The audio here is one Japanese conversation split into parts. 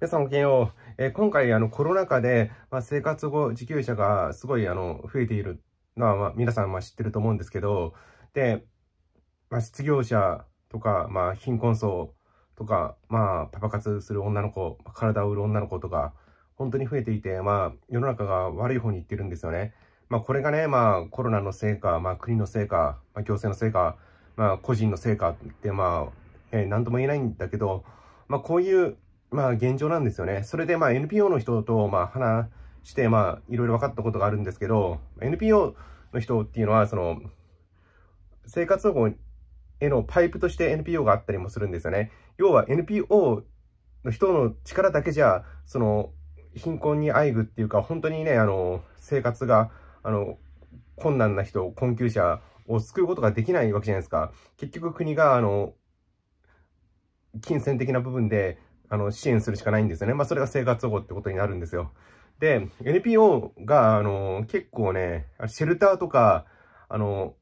皆さんおけよう。えー、今回、あの、コロナ禍で、まあ、生活後、受給者がすごい、あの、増えているのは、まあ、皆さん、まあ、知ってると思うんですけど、で、まあ、失業者とか、まあ、貧困層とか、まあ、パパ活する女の子、体を売る女の子とか、本当に増えていて、まあ、世の中が悪い方に行ってるんですよね。まあ、これがね、まあ、コロナのせいか、まあ、国のせいか、まあ、行政のせいか、まあ、個人のせいかって、まあ、えー、なんとも言えないんだけど、まあ、こういう、まあ現状なんですよね。それでまあ NPO の人とまあ話してまあいろいろ分かったことがあるんですけど、NPO の人っていうのはその生活保護へのパイプとして NPO があったりもするんですよね。要は NPO の人の力だけじゃ、その貧困にあいぐっていうか、本当にね、あの、生活が、あの、困難な人、困窮者を救うことができないわけじゃないですか。結局国が、あの、金銭的な部分で、あの、支援するしかないんですよね。まあ、それが生活保護ってことになるんですよ。で、NPO が、あの、結構ね、シェルターとか、あの、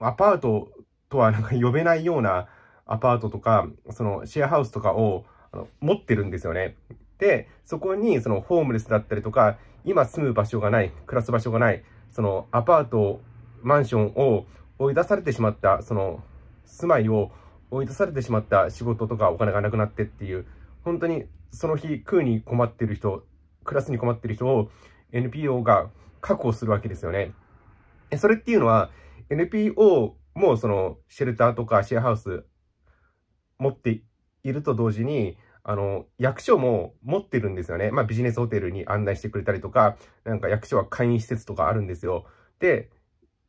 アパートとはなんか呼べないようなアパートとか、そのシェアハウスとかをあの持ってるんですよね。で、そこにそのホームレスだったりとか、今住む場所がない、暮らす場所がない、そのアパート、マンションを追い出されてしまった、その住まいを追い出されてしまった仕事とかお金がなくなってっていう、本当にその日食うに困ってる人、暮らすに困ってる人を NPO が確保するわけですよね。それっていうのは NPO もそのシェルターとかシェアハウス持っていると同時に、あの、役所も持ってるんですよね。まあビジネスホテルに案内してくれたりとか、なんか役所は会員施設とかあるんですよ。で、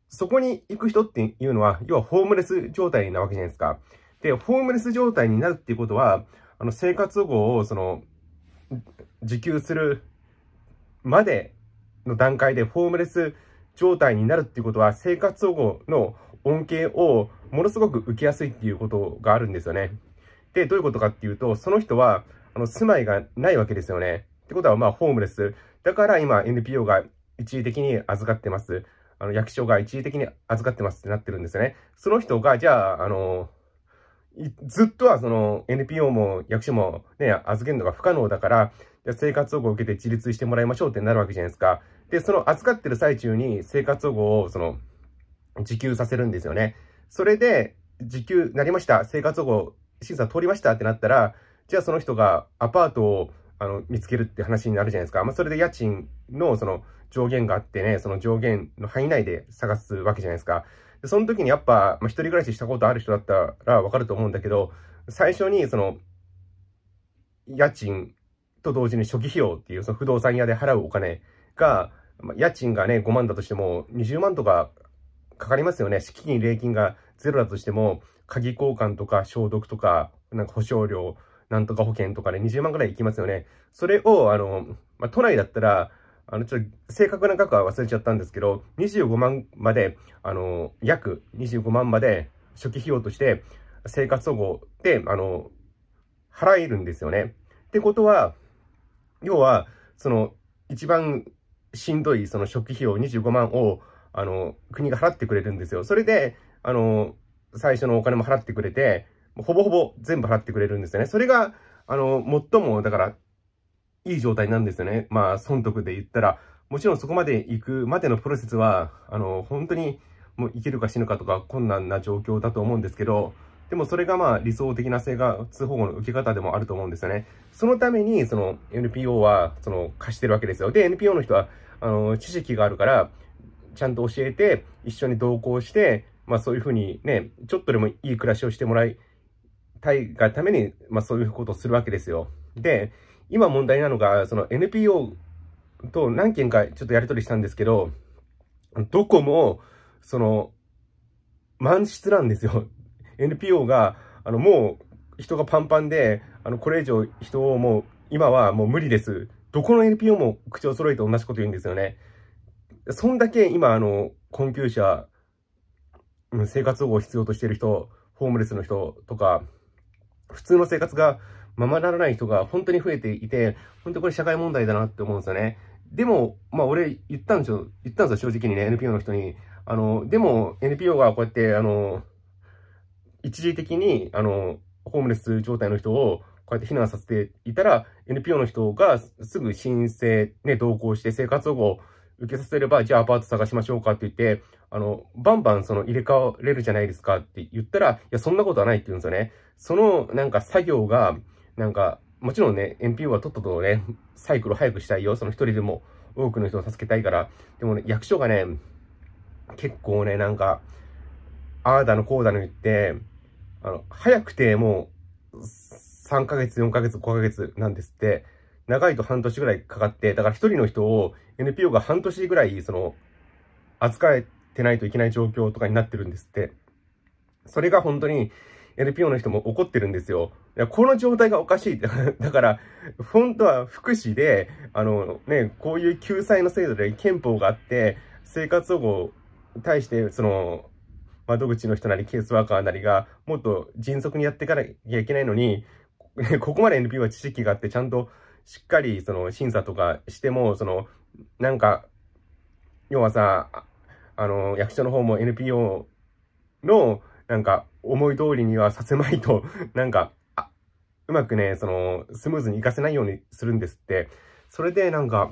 そこに行く人っていうのは、要はホームレス状態なわけじゃないですか。で、ホームレス状態になるっていうことは、あの、生活保護を、その、受給するまでの段階でホームレス状態になるっていうことは、生活保護の恩恵をものすごく受けやすいっていうことがあるんですよね。で、どういうことかっていうと、その人は、あの、住まいがないわけですよね。ってことは、まあ、ホームレス。だから今、NPO が一時的に預かってます。あの、役所が一時的に預かってますってなってるんですよね。その人が、じゃあ、あのーずっとはその NPO も役所もね、預けるのが不可能だから、生活保護を受けて自立してもらいましょうってなるわけじゃないですか。で、その預かってる最中に生活保護をその受給させるんですよね。それで、受給なりました。生活保護審査通りましたってなったら、じゃあその人がアパートをあの見つけるって話になるじゃないですか。まあ、それで家賃のその上限があってね、その上限の範囲内で探すわけじゃないですか。で、その時にやっぱ、まあ、一人暮らししたことある人だったらわかると思うんだけど、最初にその、家賃と同時に初期費用っていう、その不動産屋で払うお金が、まあ、家賃がね、5万だとしても、20万とかかかりますよね。敷金、礼金がゼロだとしても、鍵交換とか消毒とか、なんか保証料、なんとか保険とかで、ね、20万くらいいきますよね。それを、あの、まあ、都内だったら、あの、ちょっと正確な額は忘れちゃったんですけど、25万まで、あの、約25万まで初期費用として生活保護で、あの、払えるんですよね。ってことは、要は、その、一番しんどいその初期費用25万を、あの、国が払ってくれるんですよ。それで、あの、最初のお金も払ってくれて、ほぼほぼ全部払ってくれるんですよね。それが、あの、最も、だから、いい状態なんですよね。まあ、損得で言ったら、もちろんそこまで行くまでのプロセスは、あの、本当にもう生きるか死ぬかとか困難な状況だと思うんですけど、でもそれがまあ理想的な生活保護の受け方でもあると思うんですよね。そのために、その NPO は、その貸してるわけですよ。で、NPO の人は、あの、知識があるから、ちゃんと教えて、一緒に同行して、まあそういうふうにね、ちょっとでもいい暮らしをしてもらいたいがために、まあそういうことをするわけですよ。で、今問題なのが、その NPO と何件かちょっとやり取りしたんですけど、どこも、その、満室なんですよ。NPO が、あの、もう人がパンパンで、あの、これ以上人をもう、今はもう無理です。どこの NPO も口を揃えて同じこと言うんですよね。そんだけ今、あの、困窮者、生活保護を必要としてる人、ホームレスの人とか、普通の生活がままならない人が本当に増えていて、本当これ社会問題だなって思うんですよね。でも、まあ俺言ったんですよ、言ったんですよ、正直にね、NPO の人に。あの、でも NPO がこうやって、あの、一時的に、あの、ホームレス状態の人をこうやって避難させていたら、NPO の人がすぐ申請、ね、同行して生活保護を受けさせれば、じゃあアパート探しましょうかって言って、あの、バンバンその入れ替われるじゃないですかって言ったら、いや、そんなことはないって言うんですよね。そのなんか作業が、なんか、もちろんね、NPO はとっととね、サイクル早くしたいよ。その一人でも多くの人を助けたいから。でもね、役所がね、結構ね、なんか、ああだのこうだの言って、あの、早くてもう、3ヶ月、4ヶ月、5ヶ月なんですって、長いと半年ぐらいかかって、だから一人の人を NPO が半年ぐらい、その、扱えてないといけない状況とかになってるんですって。それが本当に、NPO の人も怒ってるんですよ。いやこの状態がおかしいって。だから、本当は福祉で、あのね、こういう救済の制度で憲法があって、生活保護に対して、その、窓口の人なりケースワーカーなりが、もっと迅速にやっていかなきゃいけないのに、ここまで NPO は知識があって、ちゃんとしっかりその審査とかしても、その、なんか、要はさ、あの、役所の方も NPO の、なんか、思い通りにはさせまいと、なんか、うまくね、その、スムーズにいかせないようにするんですって。それでなんか、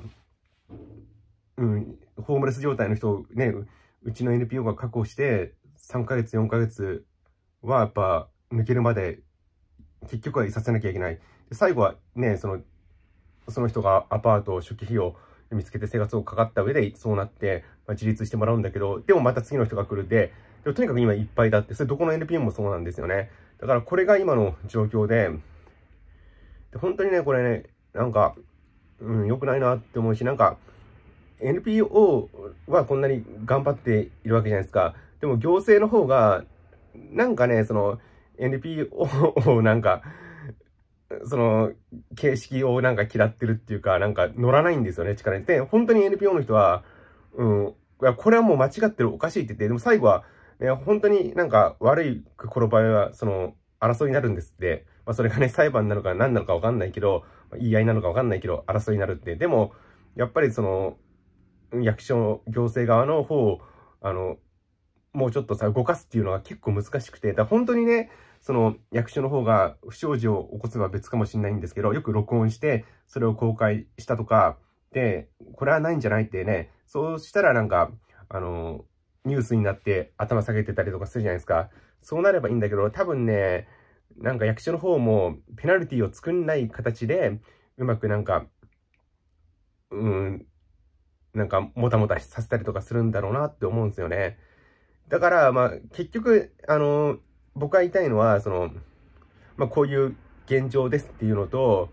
うん、ホームレス状態の人をね、うちの NPO が確保して、3ヶ月、4ヶ月はやっぱ抜けるまで、結局はいさせなきゃいけない。最後はね、その、その人がアパート、初期費用、見つけて生活をかかった上でそうなって、まあ、自立してもらうんだけど、でもまた次の人が来るで、でもとにかく今いっぱいだって、それどこの NPO もそうなんですよね。だからこれが今の状況で、で本当にね、これね、なんか、うん、良くないなって思うし、なんか、NPO はこんなに頑張っているわけじゃないですか。でも行政の方が、なんかね、その NPO をなんか、その形式をなんか嫌ってるっていうか、なんか乗らないんですよね、力に。で、本当に NPO の人は、うん、これはもう間違ってる、おかしいって言って、でも最後は、いや、本当になんか悪い心配は、その、争いになるんですって。まあ、それがね、裁判なのか何なのかわかんないけど、言い合いなのかわかんないけど、争いになるって。でも、やっぱりその、役所、行政側の方を、あの、もうちょっとさ、動かすっていうのは結構難しくて、だ本当にね、その役所の方が不祥事を起こせば別かもしれないんですけど、よく録音して、それを公開したとか、で、これはないんじゃないってね、そうしたらなんか、あの、ニュースになって頭下げてたりとかするじゃないですか。そうなればいいんだけど、多分ね、なんか役所の方もペナルティを作んない形で、うまくなんか、うん、なんかもたもたさせたりとかするんだろうなって思うんですよね。だから、まあ、結局、あの、僕が言いたいのは、その、まあ、こういう現状ですっていうのと、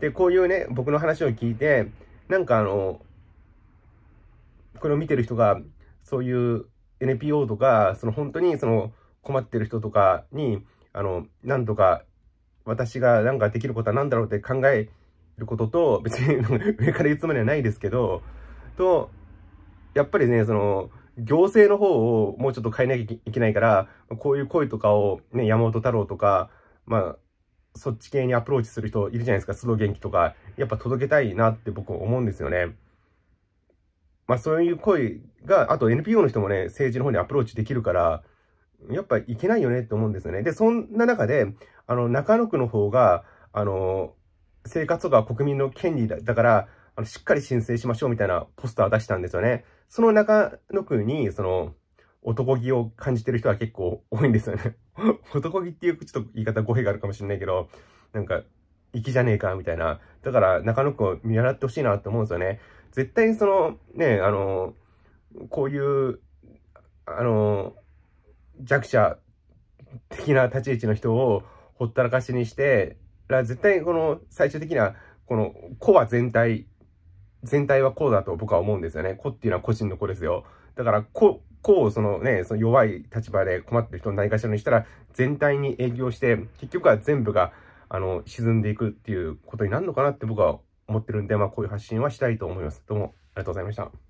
で、こういうね、僕の話を聞いて、なんかあの、これを見てる人が、そういう NPO とか、その本当にその困ってる人とかに、あの、なんとか私がなんかできることは何だろうって考えることと、別に上から言うつもりはないですけど、と、やっぱりね、その、行政の方をもうちょっと変えなきゃいけないから、こういう声とかをね、山本太郎とか、まあ、そっち系にアプローチする人いるじゃないですか、須藤元気とか、やっぱ届けたいなって僕思うんですよね。まあそういう声が、あと NPO の人もね、政治の方にアプローチできるから、やっぱいけないよねって思うんですよね。で、そんな中で、あの、中野区の方が、あの、生活とか国民の権利だから、あのしっかり申請しましょうみたいなポスター出したんですよね。その中野区に、その、男気を感じてる人は結構多いんですよね 男気っていうちょっと言い方語弊があるかもしれないけど、なんか、粋じゃねえかみたいな。だから中野区を見習ってほしいなって思うんですよね。絶対にその、ね、あの、こういう、あの、弱者的な立ち位置の人をほったらかしにして、絶対この最終的な、この子は全体、全体はこうだと僕は思うんですよね。子っていうのは個人の子ですよ。だから子、こをそのね、その弱い立場で困ってる人を何かしらにしたら、全体に影響して、結局は全部が、あの、沈んでいくっていうことになるのかなって僕は思ってるんで、まあ、こういう発信はしたいと思います。どうもありがとうございました。